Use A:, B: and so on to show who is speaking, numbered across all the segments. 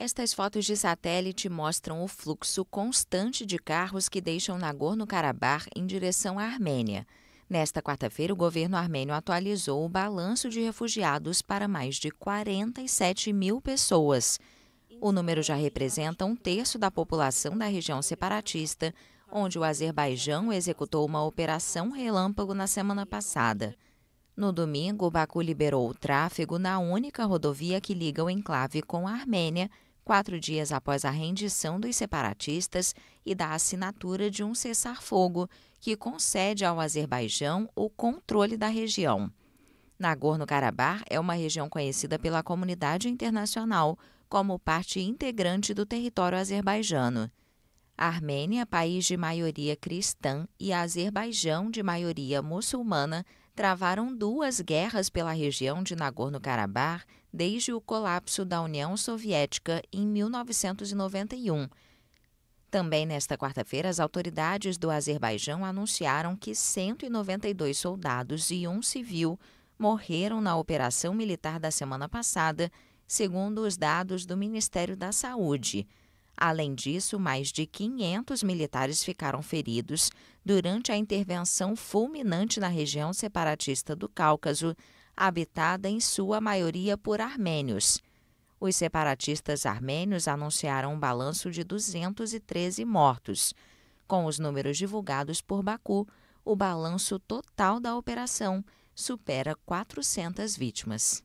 A: Estas fotos de satélite mostram o fluxo constante de carros que deixam Nagorno-Karabakh em direção à Armênia. Nesta quarta-feira, o governo armênio atualizou o balanço de refugiados para mais de 47 mil pessoas. O número já representa um terço da população da região separatista, onde o Azerbaijão executou uma operação relâmpago na semana passada. No domingo, Baku liberou o tráfego na única rodovia que liga o enclave com a Armênia, quatro dias após a rendição dos separatistas e da assinatura de um cessar-fogo que concede ao Azerbaijão o controle da região. Nagorno-Karabakh é uma região conhecida pela comunidade internacional como parte integrante do território azerbaijano. A Armênia, país de maioria cristã, e Azerbaijão, de maioria muçulmana, travaram duas guerras pela região de Nagorno-Karabakh desde o colapso da União Soviética em 1991. Também nesta quarta-feira, as autoridades do Azerbaijão anunciaram que 192 soldados e um civil morreram na operação militar da semana passada, segundo os dados do Ministério da Saúde. Além disso, mais de 500 militares ficaram feridos durante a intervenção fulminante na região separatista do Cáucaso, habitada em sua maioria por armênios. Os separatistas armênios anunciaram um balanço de 213 mortos. Com os números divulgados por Baku, o balanço total da operação supera 400 vítimas.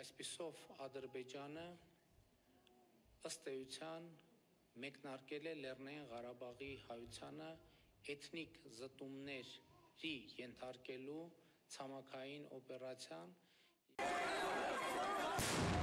B: Այսպիսով Ադրբեջանը ըստ էության մեկնարկել է Լեռնային Ղարաբաղի հայությանը էթնիկ զտումների ենթարկելու ցամաքային օպերացիան